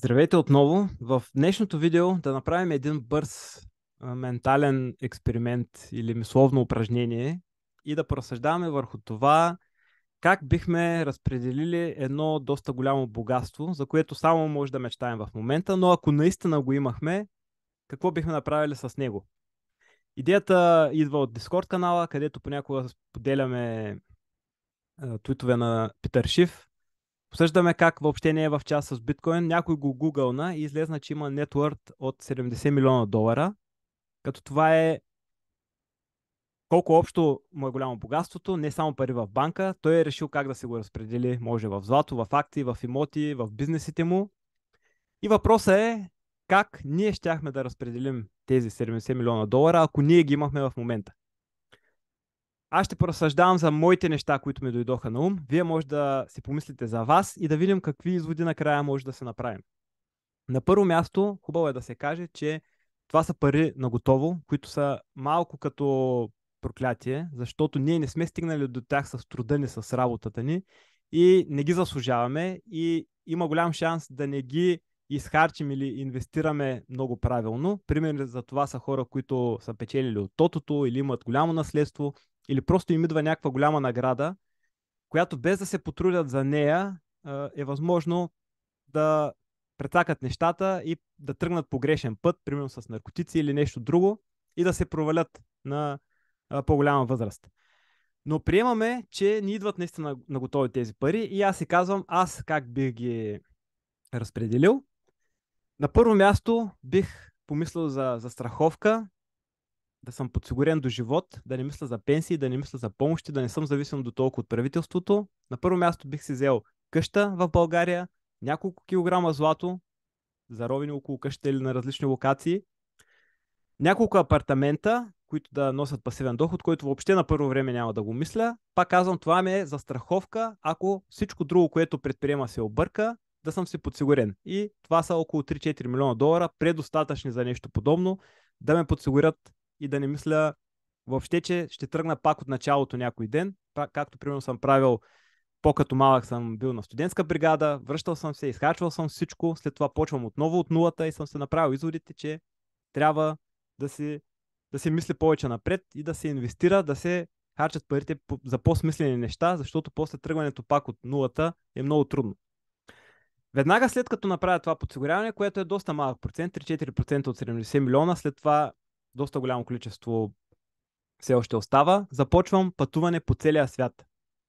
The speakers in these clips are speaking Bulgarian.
Здравейте отново! В днешното видео да направим един бърз ментален експеримент или мисловно упражнение и да просъждаваме върху това как бихме разпределили едно доста голямо богатство, за което само може да мечтаем в момента, но ако наистина го имахме, какво бихме направили с него? Идеята идва от Дискорд канала, където понякога споделяме твитове на Питър Шиф, Посъждаме как въобще не е в час с биткоин. Някой го гугълна и излезна, че има нетворд от 70 милиона долара. Като това е колко общо му е голямо богатството, не само пари в банка, той е решил как да се го разпредели, може в злато, в акции, в имоти, в бизнесите му. И въпросът е как ние щяхме да разпределим тези 70 милиона долара, ако ние ги имахме в момента. Аз ще поразсъждавам за моите неща, които ми дойдоха на ум. Вие може да си помислите за вас и да видим какви изводи накрая може да се направим. На първо място, хубаво е да се каже, че това са пари на готово, които са малко като проклятие, защото ние не сме стигнали до тях с труда ни, с работата ни и не ги заслужаваме и има голям шанс да не ги изхарчим или инвестираме много правилно. Примери за това са хора, които са печелили от тотото или имат голямо наследство или просто им идва някаква голяма награда, която без да се потрудят за нея, е възможно да претакат нещата и да тръгнат по грешен път, примерно с наркотици или нещо друго, и да се провалят на по-голяма възраст. Но приемаме, че ни идват наистина на готови тези пари и аз си казвам аз как бих ги разпределил. На първо място бих помислил за, за страховка, да съм подсигурен до живот, да не мисля за пенсии, да не мисля за помощи, да не съм зависим до толкова от правителството. На първо място бих си взел къща в България, няколко килограма злато, заровени около къща или на различни локации, няколко апартамента, които да носят пасивен доход, който въобще на първо време няма да го мисля. Пак казвам, това ми е застраховка, ако всичко друго, което предприема се обърка, да съм си подсигурен. И това са около 3-4 милиона долара, предостатъчни за нещо подобно, да ме подсигурят и да не мисля въобще, че ще тръгна пак от началото някой ден, пак, както примерно съм правил по-като малък съм бил на студентска бригада, връщал съм се, изхарчвал съм всичко, след това почвам отново от нулата и съм се направил изводите, че трябва да се да мисли повече напред и да се инвестира, да се харчат парите за по-смислени неща, защото после тръгването пак от нулата е много трудно. Веднага след като направя това подсигуряване, което е доста малък процент, 3-4% от 70 милиона, след това доста голямо количество все още остава, започвам пътуване по целия свят.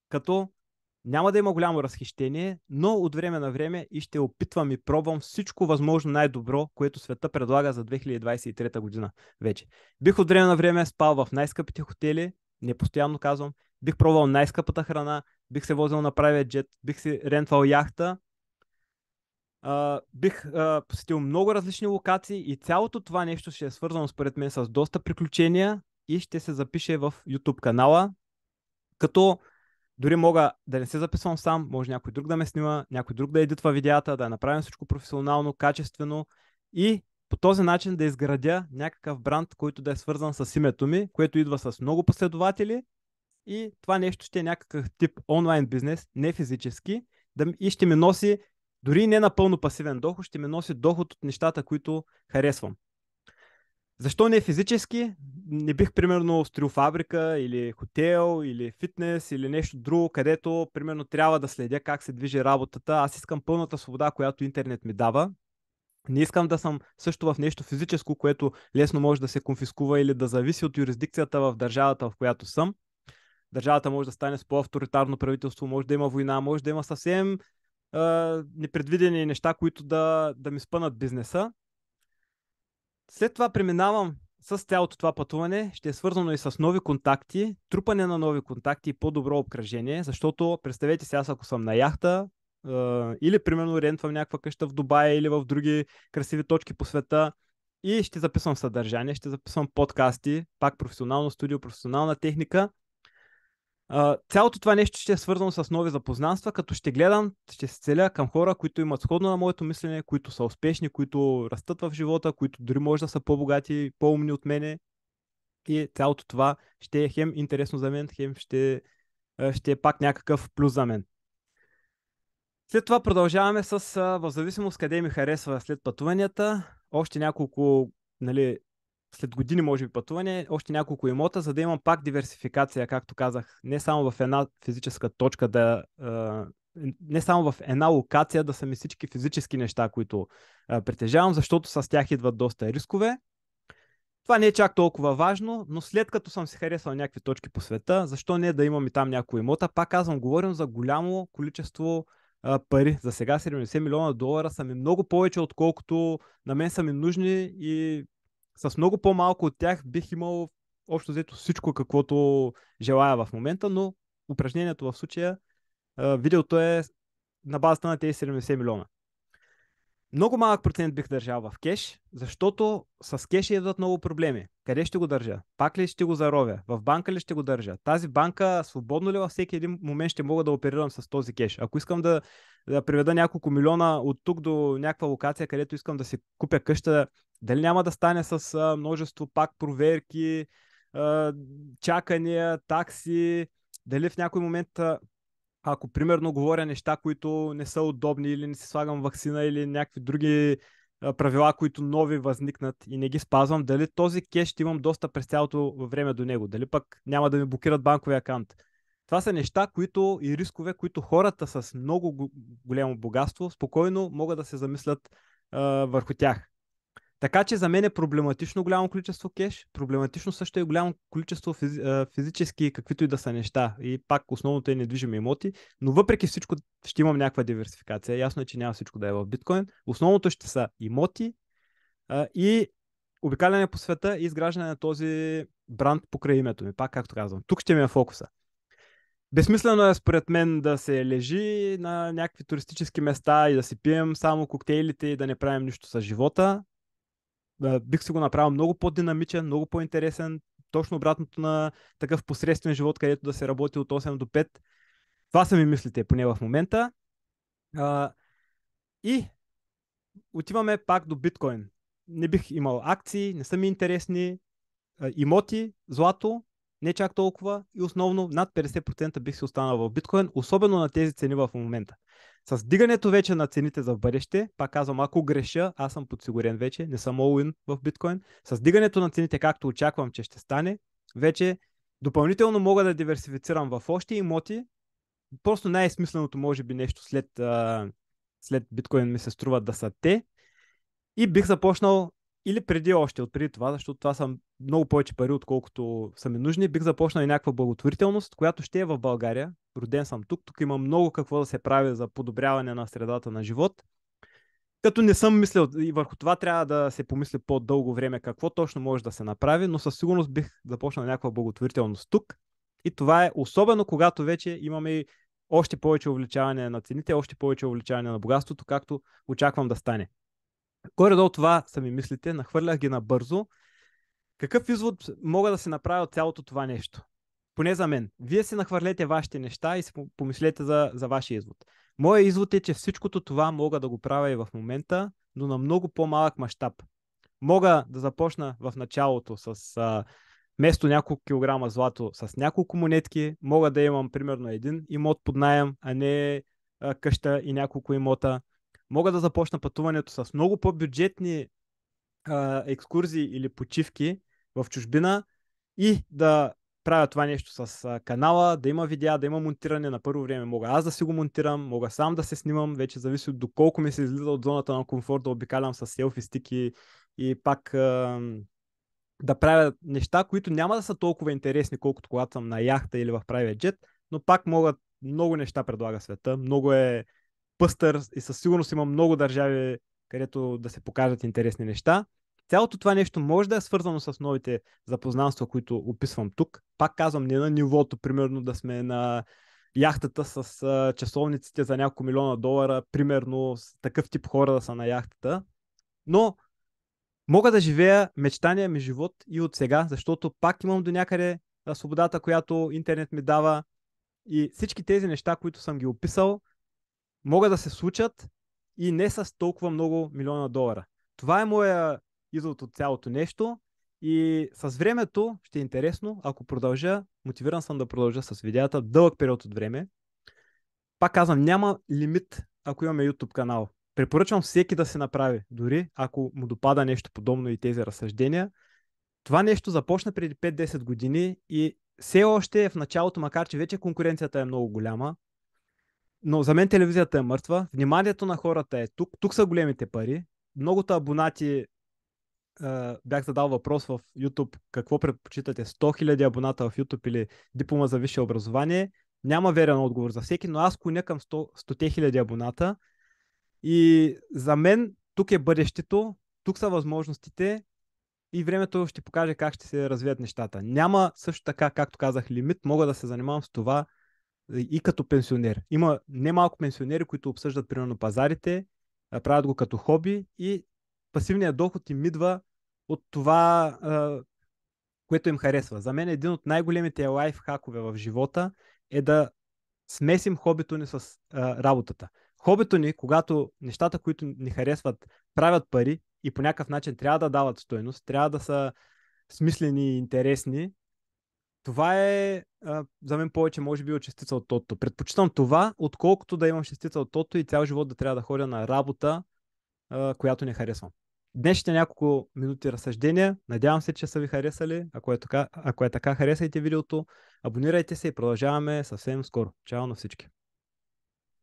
Като няма да има голямо разхищение, но от време на време и ще опитвам и пробвам всичко възможно най-добро, което света предлага за 2023 година вече. Бих от време на време спал в най-скъпите хотели, не постоянно казвам, бих пробвал най-скъпата храна, бих се возил на правия джет, бих си рентвал яхта Uh, бих uh, посетил много различни локации и цялото това нещо ще е свързано според мен с доста приключения и ще се запише в YouTube канала. Като дори мога да не се записвам сам, може някой друг да ме снима, някой друг да едитва видеята, да направим всичко професионално, качествено и по този начин да изградя някакъв бранд, който да е свързан с името ми, което идва с много последователи и това нещо ще е някакъв тип онлайн бизнес, не физически, да, и ще ми носи дори не напълно пасивен доход, ще ми носи доход от нещата, които харесвам. Защо не физически? Не бих, примерно, строил фабрика или хотел или фитнес или нещо друго, където, примерно, трябва да следя как се движи работата. Аз искам пълната свобода, която интернет ми дава. Не искам да съм също в нещо физическо, което лесно може да се конфискува или да зависи от юрисдикцията в държавата, в която съм. Държавата може да стане с по-авторитарно правителство, може да има война, може да има съвсем а, непредвидени неща, които да, да ми спънат бизнеса. След това преминавам с цялото това пътуване ще е свързано и с нови контакти, трупане на нови контакти и по-добро обкръжение, защото представете си аз ако съм на яхта или примерно рентвам някаква къща в Дубая или в други красиви точки по света и ще записвам съдържание, ще записвам подкасти, пак професионално студио, професионална техника цялото това нещо ще е свързано с нови запознанства, като ще гледам, ще се целя към хора, които имат сходно на моето мислене, които са успешни, които растат в живота, които дори може да са по-богати, по-умни от мене. И цялото това ще е хем интересно за мен, хем ще, ще е пак някакъв плюс за мен. След това продължаваме с, в зависимост къде ми харесва след пътуванията, още няколко нали, след години, може би, пътуване, още няколко имота, за да имам пак диверсификация, както казах, не само в една физическа точка да. Не само в една локация да са ми всички физически неща, които а, притежавам, защото с тях идват доста рискове. Това не е чак толкова важно, но след като съм се харесал някакви точки по света, защо не да имам и там някои имота? Пак казвам, говорим за голямо количество а, пари. За сега 70 милиона долара са ми много повече, отколкото на мен са ми нужни и с много по-малко от тях бих имал общо взето всичко, каквото желая в момента, но упражнението в случая, видеото е на базата на тези 70 милиона. Много малък процент бих държал в кеш, защото с кеш идват много проблеми. Къде ще го държа? Пак ли ще го заровя? В банка ли ще го държа? Тази банка свободно ли във всеки един момент ще мога да оперирам с този кеш? Ако искам да, да приведа няколко милиона от тук до някаква локация, където искам да си купя къща, дали няма да стане с множество пак проверки, чакания, такси, дали в някой момент ако примерно говоря неща, които не са удобни или не си слагам вакцина или някакви други правила, които нови възникнат и не ги спазвам, дали този кеш ще имам доста през цялото време до него, дали пък няма да ми блокират банковия акаунт. Това са неща които и рискове, които хората с много голямо богатство спокойно могат да се замислят а, върху тях. Така че за мен е проблематично голямо количество кеш, проблематично също е голямо количество физи, физически, каквито и да са неща. И пак основното е недвижими имоти, но въпреки всичко ще имам някаква диверсификация. Ясно е, че няма всичко да е в биткоин. Основното ще са имоти а, и обикаляне по света и изграждане на този бранд покрай името ми. Пак, както казвам, тук ще ми е фокуса. Безсмислено е според мен да се лежи на някакви туристически места и да си пием само коктейлите и да не правим нищо с живота бих си го направил много по-динамичен, много по-интересен, точно обратното на такъв посредствен живот, където да се работи от 8 до 5. Това са ми мислите, поне в момента. А, и отиваме пак до биткоин. Не бих имал акции, не са ми интересни, а, имоти, злато, не чак толкова и основно над 50% бих си останал в биткоин, особено на тези цени в момента. С дигането вече на цените за бъдеще, пак казвам, ако греша, аз съм подсигурен вече, не съм all в биткоин. С дигането на цените, както очаквам, че ще стане, вече допълнително мога да диверсифицирам в още имоти. Просто най-смисленото, може би, нещо след, а, след биткоин ми се струва да са те. И бих започнал или преди още, от преди това, защото това са много повече пари, отколкото са ми нужни, бих започнал и някаква благотворителност, която ще е в България. Роден съм тук, тук има много какво да се прави за подобряване на средата на живот. Като не съм мислил и върху това трябва да се помисли по-дълго време какво точно може да се направи, но със сигурност бих започнал някаква благотворителност тук. И това е особено когато вече имаме още повече увеличаване на цените, още повече увеличаване на богатството, както очаквам да стане. Горе-долу това са ми мислите, нахвърлях ги набързо. Какъв извод мога да се направя от цялото това нещо? Поне за мен. Вие си нахвърлете вашите неща и си помислете за, за вашия извод. Моя извод е, че всичкото това мога да го правя и в момента, но на много по-малък мащаб. Мога да започна в началото с а, вместо няколко килограма злато с няколко монетки, мога да имам примерно един имот под найем, а не а, къща и няколко имота мога да започна пътуването с много по-бюджетни а, екскурзии или почивки в чужбина и да правя това нещо с а, канала, да има видеа, да има монтиране на първо време. Мога аз да си го монтирам, мога сам да се снимам, вече зависи от доколко ми се излиза от зоната на комфорт да обикалям с селфи стики и пак а, да правя неща, които няма да са толкова интересни, колкото когато съм на яхта или в правия джет, но пак могат много неща предлага света, много е пъстър и със сигурност има много държави, където да се покажат интересни неща. Цялото това нещо може да е свързано с новите запознанства, които описвам тук. Пак казвам, не на нивото, примерно да сме на яхтата с часовниците за няколко милиона долара, примерно с такъв тип хора да са на яхтата. Но мога да живея мечтания ми живот и от сега, защото пак имам до някъде свободата, която интернет ми дава и всички тези неща, които съм ги описал, могат да се случат и не с толкова много милиона долара. Това е моя извод от цялото нещо и с времето ще е интересно, ако продължа, мотивиран съм да продължа с видеята дълъг период от време. Пак казвам, няма лимит, ако имаме YouTube канал. Препоръчвам всеки да се направи, дори ако му допада нещо подобно и тези разсъждения. Това нещо започна преди 5-10 години и все още е в началото, макар че вече конкуренцията е много голяма, но за мен телевизията е мъртва. Вниманието на хората е тук. Тук са големите пари. Многото абонати бях задал въпрос в YouTube какво предпочитате 100 000 абоната в YouTube или диплома за висше образование. Няма верен отговор за всеки, но аз коня към 100 000 абоната. И за мен тук е бъдещето, тук са възможностите и времето ще покаже как ще се развият нещата. Няма също така, както казах, лимит. Мога да се занимавам с това, и като пенсионер. Има немалко пенсионери, които обсъждат примерно пазарите, правят го като хоби и пасивният доход им идва от това, което им харесва. За мен един от най-големите лайфхакове в живота е да смесим хобито ни с работата. Хобито ни, когато нещата, които ни харесват, правят пари и по някакъв начин трябва да дават стойност, трябва да са смислени и интересни, това е а, за мен повече може би от частица от тото. Предпочитам това, отколкото да имам частица от тото и цял живот да трябва да ходя на работа, а, която не харесвам. Днешните няколко минути разсъждения. Надявам се, че са ви харесали. Ако е така, ако е така харесайте видеото, абонирайте се и продължаваме съвсем скоро. Чао на всички!